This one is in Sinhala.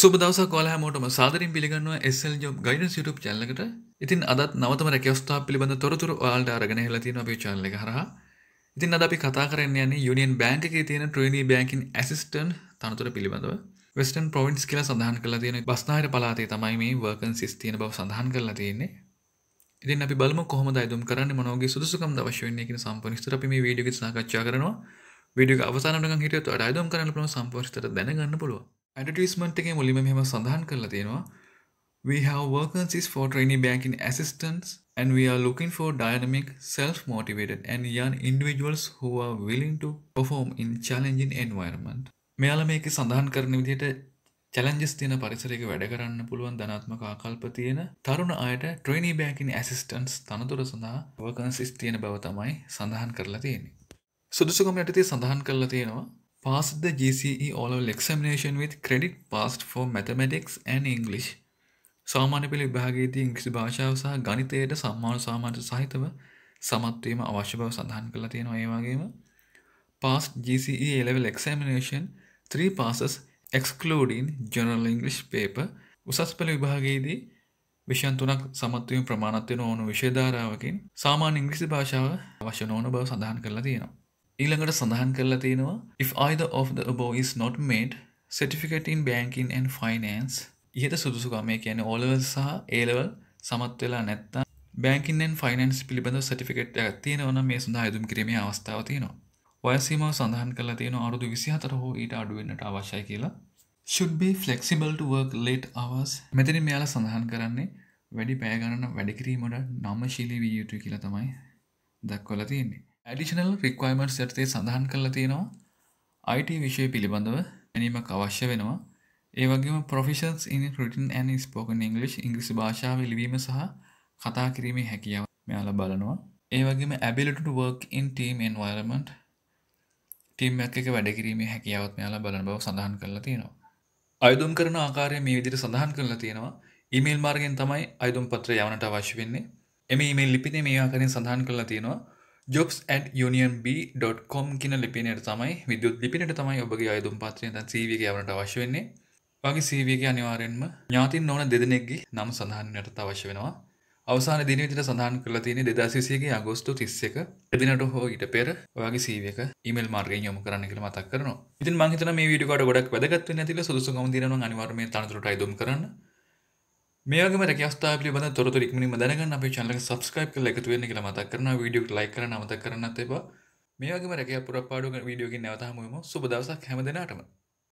සුබ දවසක් ඔයාලා හැමෝටම සාදරින් පිළිගන්නවා SL Job Guidance YouTube channel එකට. ඉතින් අදත් නවතම රැකියාවස්ථා පිළිබඳ තොරතුරු ඔයාලට අරගෙන එලා තියෙනවා අපේ channel එක හරහා. ඉතින් අද අපි කතා කරන්න යන්නේ Union Bank එකේ තියෙන trainee banking assistant තනතුර පිළිබඳව. Western Province කියලා සඳහන් කරලා තියෙන බස්නාහිර පළාතේ තමයි මේ vacancies තියෙන බව සඳහන් කරලා තියෙන්නේ. ඉතින් අපි බලමු කොහොමද අයදුම් කරන්නේ මොනවගේ සුදුසුකම් අවශ්‍ය වෙන්නේ කියන සම්පූර්ණ විස්තර අපි මේ වීඩියෝ එකේ සාකච්ඡා කරනවා. වීඩියෝ එක අවසානට නිකන් හිටියොත් අයදුම් කරන්න පුළුවන් සම්පූර්ණ විස්තර දැනගන්න පුළුවන්. ඇඩටිස්මට් එක මුලිම මෙම සඳහන් කරලා තියෙනවා We have vacancies for trainee banking assistants and we are looking for dynamic, self-motivated and young individuals who are willing to perform in challenging environment. මෙයාල මේක සඳහන් කරන විදිහට චලන්ජස් තියෙන පරිසරයක වැඩ කරන්න පුළුවන් ධනාත්මක ආකල්ප තියෙන තරුණ අයට ට්‍රේනී බෑකින් ඇසිස්ටන්ස් තනතුර සඳහා වකන්සිස් තියෙන බව තමයි සඳහන් කරලා තියෙන්නේ. සුදුසුකම යටතේ සඳහන් කරලා තියෙනවා passed the GCE oral examination with credit passed for mathematics and English. සාමාන්‍ය පෙළ විභාගයේදී ඉංග්‍රීසි භාෂාව සහ ගණිතයට සම්මාන සාමාන්‍ය සහිතව සමත්වීම අවශ්‍ය බව සඳහන් කළ තියෙනවා ඒ වගේම passed GCE A level examination 3 passes excluding general English paper උසස් පෙළ විභාගයේදී විෂයන් තුනක් සමත්වීම ප්‍රමාණත්වය නොවන විෂය ධාරාවකින් සාමාන්‍ය ඉංග්‍රීසි භාෂාව අවශ්‍ය නොවන බව සඳහන් කරලා තියෙනවා ඊළඟට සඳහන් කරලා තියෙනවා if either of the above is not made certificate in banking and finance ඉහත සුදුසුකම ඒ කියන්නේ O level සහ A level සමත් වෙලා නැත්නම් බැංකින්ෙන් ෆයිනන්ස් පිළිබඳ සටිකට එකක් තියෙනවන මේ සඳහා යුතුම් කිරීමේ අවස්ථාව තියෙනවා. වයසීමාව සඳහන් කරලා තියෙන අරුදු විසිහතර හෝ ඊට අඩුවෙන්න්නට අවශ්‍යයි කියලා. should be flexible to work late hours මෙතන මෙයාලා සඳහන් කරන්නේ වැඩි පෑගණන වැඩකිරීමට නම්ම ශිලි විය යුතු කියලා තමයි දක්වල තියෙන්නේ. ඇඩිෂනල් රික්වයිමට් සැටතේ සඳහන් කරලා තියෙනවා IT විෂය පිළිබඳව ගැනීමක් අවශ්‍ය වෙනවා ඒවගේම proficiency in written and spoken English ඉංග්‍රිසි භාෂාව ලිවීම සහ කතා කිරීමේ හැකියාව මෙයාල බලනවා ඒවගේම ability to work in team environment team එක වැඩකිරීමේ හැකියාවත් මෙයාල බලන බව සඳහන් කරලා තියෙනවා අයුදුම් කරන ආකාරය මේ විදිට සඳහන් කරලා තියෙනවා ඉමල් මාර්ගෙන් තමයි අයුම් පත්‍ර යවනට අවශ්‍ය වෙන්නේ එම ඉමල් ලිපින මේ ආකරින් සඳහන් කරලා තියෙනවා ජොබ්ස් ඇඩ් යුනියන්B.කොම් කියන ලිපිනයට තමයි විදුත් ලිපිනට තමයි ඔබගේ අයුතුම් පත්‍රය තන් සීවිගේ යවනට අවශ්‍ය වෙන්නේ වගේ සීවගේ අනිවාරෙන්ම ඥාතින් නොන දෙදෙනෙක්ගේ නම් සඳහන්යට අවශ්‍ය වෙනවා අවසාන දින විදිට සඳහන් කරලා තියෙන දෙදාසිසියගේ අගෝස්තු තිස්සක එදිනට හෝ ඊට පෙර ඔයාගේ සීවක ඉමල් මාර්ගෙන් යොමු කරන්න කියලා මතක් කරනවා ඉතින් මං හිතන මේ වීඩියෝ කොට ගොඩක් වැදගත් වෙන්න ඇතිලා සුදුසුකම් දිනන අනිවාර්යයෙන් තනතුරට අයදුම් කරන්න මේගම රැකස්ථා පිබඳ තොරතු ඉක්මනිම දැනගන්න අපේ චනල සබස්ක්‍රයිබ් කළ එකතුවෙන්න කියලා මතක් කරන වීඩියෝ ලයි කරන අමත කරන්නත් එබා මේගම රැක පුරපාඩුව වීඩියෝගෙන් නැවතහමුවම සුබදවසක් හැමදෙනටම